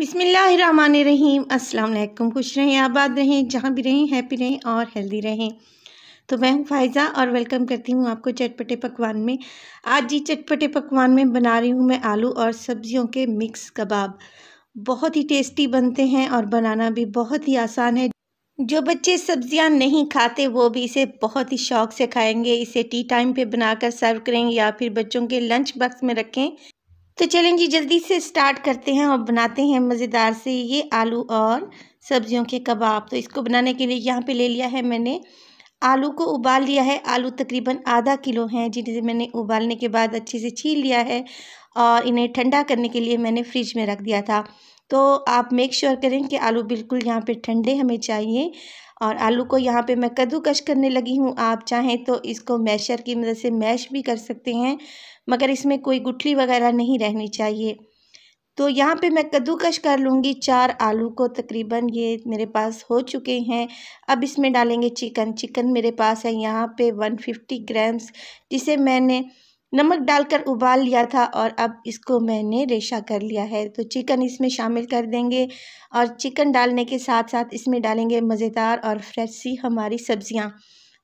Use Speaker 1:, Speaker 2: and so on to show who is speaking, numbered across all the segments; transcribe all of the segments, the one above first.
Speaker 1: बिसमीम अल्लाम खुश रहें आबाद रहें जहाँ भी रहें हैप्पी रहें और हेल्दी रहें तो मैं हूँ फ़ायज़ा और वेलकम करती हूँ आपको चटपटे पकवान में आज जी चटपटे पकवान में बना रही हूँ मैं आलू और सब्जियों के मिक्स कबाब बहुत ही टेस्टी बनते हैं और बनाना भी बहुत ही आसान है जो बच्चे सब्जियां नहीं खाते वो भी इसे बहुत ही शौक से खाएंगे इसे टी टाइम पे बनाकर सर्व करें या फिर बच्चों के लंच बॉक्स में रखें तो चलें जी जल्दी से स्टार्ट करते हैं और बनाते हैं मज़ेदार से ये आलू और सब्जियों के कबाब तो इसको बनाने के लिए यहाँ पे ले लिया है मैंने आलू को उबाल लिया है आलू तकरीबन आधा किलो हैं जिन्हें मैंने उबालने के बाद अच्छे से छील लिया है और इन्हें ठंडा करने के लिए मैंने फ्रिज में रख दिया था तो आप मेक श्योर करें कि आलू बिल्कुल यहाँ पे ठंडे हमें चाहिए और आलू को यहाँ पे मैं कद्दूकश करने लगी हूँ आप चाहें तो इसको मैशर की मदद से मैश भी कर सकते हैं मगर इसमें कोई गुठली वगैरह नहीं रहनी चाहिए तो यहाँ पे मैं कद्दूकश कर लूँगी चार आलू को तकरीबन ये मेरे पास हो चुके हैं अब इसमें डालेंगे चिकन चिकन मेरे पास है यहाँ पर वन ग्राम्स जिसे मैंने नमक डालकर उबाल लिया था और अब इसको मैंने रेशा कर लिया है तो चिकन इसमें शामिल कर देंगे और चिकन डालने के साथ साथ इसमें डालेंगे मज़ेदार और फ्रेश सी हमारी सब्ज़ियाँ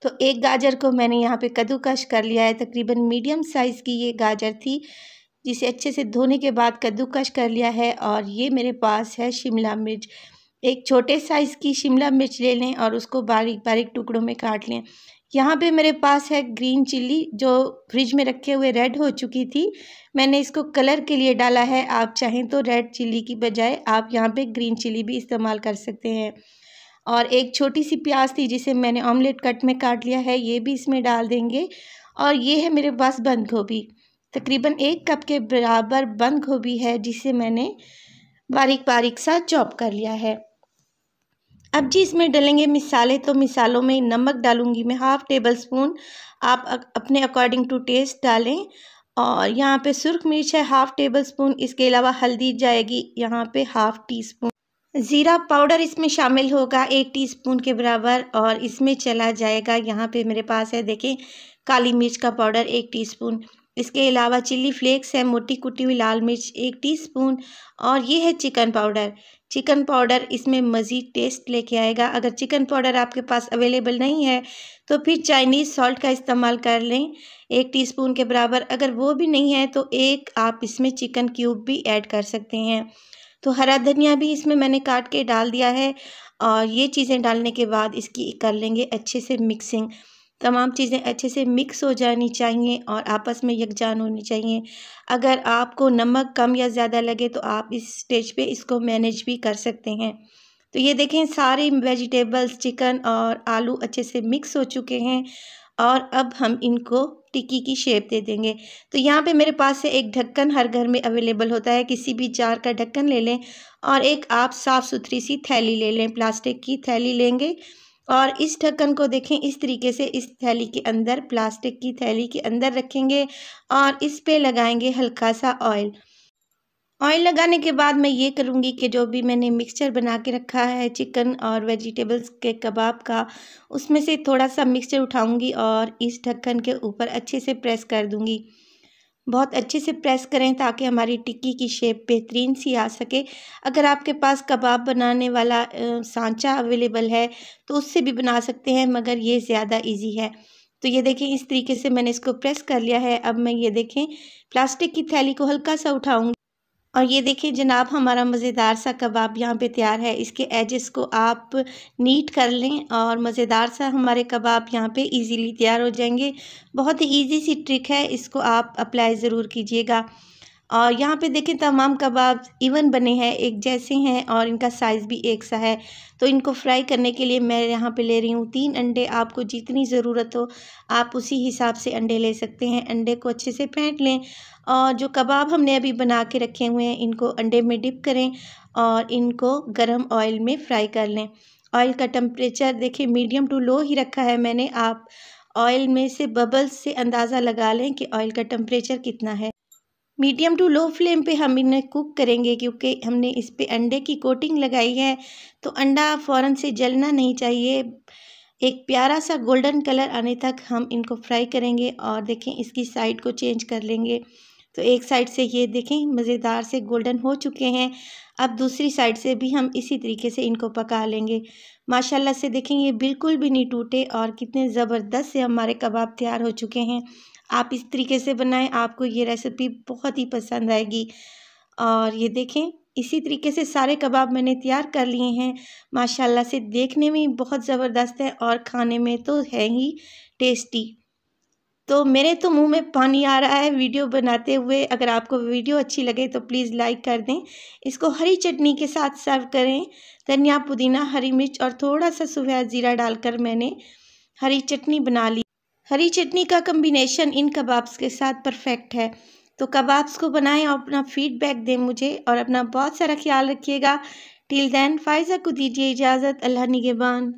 Speaker 1: तो एक गाजर को मैंने यहाँ पे कद्दूकश कर लिया है तकरीबन मीडियम साइज़ की ये गाजर थी जिसे अच्छे से धोने के बाद कद्दूकश कर लिया है और ये मेरे पास है शिमला मिर्च एक छोटे साइज़ की शिमला मिर्च ले लें और उसको बारीक बारीक टुकड़ों में काट लें यहाँ पे मेरे पास है ग्रीन चिल्ली जो फ्रिज में रखे हुए रेड हो चुकी थी मैंने इसको कलर के लिए डाला है आप चाहें तो रेड चिल्ली की बजाय आप यहाँ पे ग्रीन चिल्ली भी इस्तेमाल कर सकते हैं और एक छोटी सी प्याज थी जिसे मैंने ऑमलेट कट में काट लिया है ये भी इसमें डाल देंगे और ये है मेरे पास बंद गोभी तकरीबन एक कप के बराबर बंद गोभी है जिसे मैंने बारीक बारीक सा चॉप कर लिया है अब जी इसमें डलेंगे मिसालें तो मिसालों में नमक डालूंगी मैं हाफ़ टेबल स्पून आप अपने अकॉर्डिंग टू टेस्ट डालें और यहाँ पे सुर्ख मिर्च है हाफ़ टेबल स्पून इसके अलावा हल्दी जाएगी यहाँ पे हाफ़ टी स्पून ज़ीरा पाउडर इसमें शामिल होगा एक टीस्पून के बराबर और इसमें चला जाएगा यहाँ पे मेरे पास है देखें काली मिर्च का पाउडर एक टीस्पून इसके अलावा चिल्ली फ्लेक्स है मोटी कुटी हुई लाल मिर्च एक टीस्पून और ये है चिकन पाउडर चिकन पाउडर इसमें मज़ीद टेस्ट लेके आएगा अगर चिकन पाउडर आपके पास अवेलेबल नहीं है तो फिर चाइनीज़ सॉल्ट का इस्तेमाल कर लें एक टीस्पून के बराबर अगर वो भी नहीं है तो एक आप इसमें चिकन क्यूब भी ऐड कर सकते हैं तो हरा धनिया भी इसमें मैंने काट के डाल दिया है और ये चीज़ें डालने के बाद इसकी कर लेंगे अच्छे से मिक्सिंग तमाम चीज़ें अच्छे से मिक्स हो जानी चाहिए और आपस में यकजान होनी चाहिए अगर आपको नमक कम या ज़्यादा लगे तो आप इस स्टेज पे इसको मैनेज भी कर सकते हैं तो ये देखें सारे वेजिटेबल्स चिकन और आलू अच्छे से मिक्स हो चुके हैं और अब हम इनको टिक्की की शेप दे देंगे तो यहाँ पे मेरे पास से एक ढक्कन हर घर में अवेलेबल होता है किसी भी जार का ढक्कन ले लें और एक आप साफ़ सुथरी सी थैली ले लें प्लास्टिक की थैली लेंगे और इस ढक्कन को देखें इस तरीके से इस थैली के अंदर प्लास्टिक की थैली के अंदर रखेंगे और इस पे लगाएंगे हल्का सा ऑयल ऑयल लगाने के बाद मैं ये करूँगी कि जो भी मैंने मिक्सचर बना के रखा है चिकन और वेजिटेबल्स के कबाब का उसमें से थोड़ा सा मिक्सचर उठाऊँगी और इस ढक्कन के ऊपर अच्छे से प्रेस कर दूँगी बहुत अच्छे से प्रेस करें ताकि हमारी टिक्की की शेप बेहतरीन सी आ सके अगर आपके पास कबाब बनाने वाला सांचा अवेलेबल है तो उससे भी बना सकते हैं मगर ये ज़्यादा इजी है तो ये देखें इस तरीके से मैंने इसको प्रेस कर लिया है अब मैं ये देखें प्लास्टिक की थैली को हल्का सा उठाऊँगी और ये देखिए जनाब हमारा मज़ेदार सा कबाब यहाँ पे तैयार है इसके एजेस को आप नीट कर लें और मज़ेदार सा हमारे कबाब यहाँ पे इजीली तैयार हो जाएंगे बहुत ही इजी सी ट्रिक है इसको आप अप्लाई ज़रूर कीजिएगा और यहाँ पे देखें तमाम कबाब इवन बने हैं एक जैसे हैं और इनका साइज़ भी एक सा है तो इनको फ्राई करने के लिए मैं यहाँ पे ले रही हूँ तीन अंडे आपको जितनी ज़रूरत हो आप उसी हिसाब से अंडे ले सकते हैं अंडे को अच्छे से फेंट लें और जो कबाब हमने अभी बना के रखे हुए हैं इनको अंडे में डिप करें और इनको गर्म ऑयल में फ्राई कर लें ऑयल का टम्परेचर देखें मीडियम टू लो ही रखा है मैंने आप ऑयल में से बबल्स से अंदाज़ा लगा लें कि ऑयल का टम्परेचर कितना है मीडियम टू लो फ्लेम पे हम इन्हें कुक करेंगे क्योंकि हमने इस पे अंडे की कोटिंग लगाई है तो अंडा फ़ौरन से जलना नहीं चाहिए एक प्यारा सा गोल्डन कलर आने तक हम इनको फ्राई करेंगे और देखें इसकी साइड को चेंज कर लेंगे तो एक साइड से ये देखें मज़ेदार से गोल्डन हो चुके हैं अब दूसरी साइड से भी हम इसी तरीके से इनको पका लेंगे माशाल्लाह से देखें ये बिल्कुल भी नहीं टूटे और कितने ज़बरदस्त से हमारे कबाब तैयार हो चुके हैं आप इस तरीके से बनाएं आपको ये रेसिपी बहुत ही पसंद आएगी और ये देखें इसी तरीके से सारे कबाब मैंने तैयार कर लिए हैं माशाल्लाह से देखने में बहुत ज़बरदस्त है और खाने में तो है ही टेस्टी तो मेरे तो मुंह में पानी आ रहा है वीडियो बनाते हुए अगर आपको वीडियो अच्छी लगे तो प्लीज़ लाइक कर दें इसको हरी चटनी के साथ सर्व करें धनिया पुदीना हरी मिर्च और थोड़ा सा सुबह ज़ीरा डालकर मैंने हरी चटनी बना ली हरी चटनी का कम्बिनेशन इन कबाब्स के साथ परफेक्ट है तो कबाब्स को बनाएं और अपना फीडबैक दें मुझे और अपना बहुत सारा ख्याल रखिएगा टिल देन फायज़ा को दीजिए इजाज़त अल्लाह निगेबान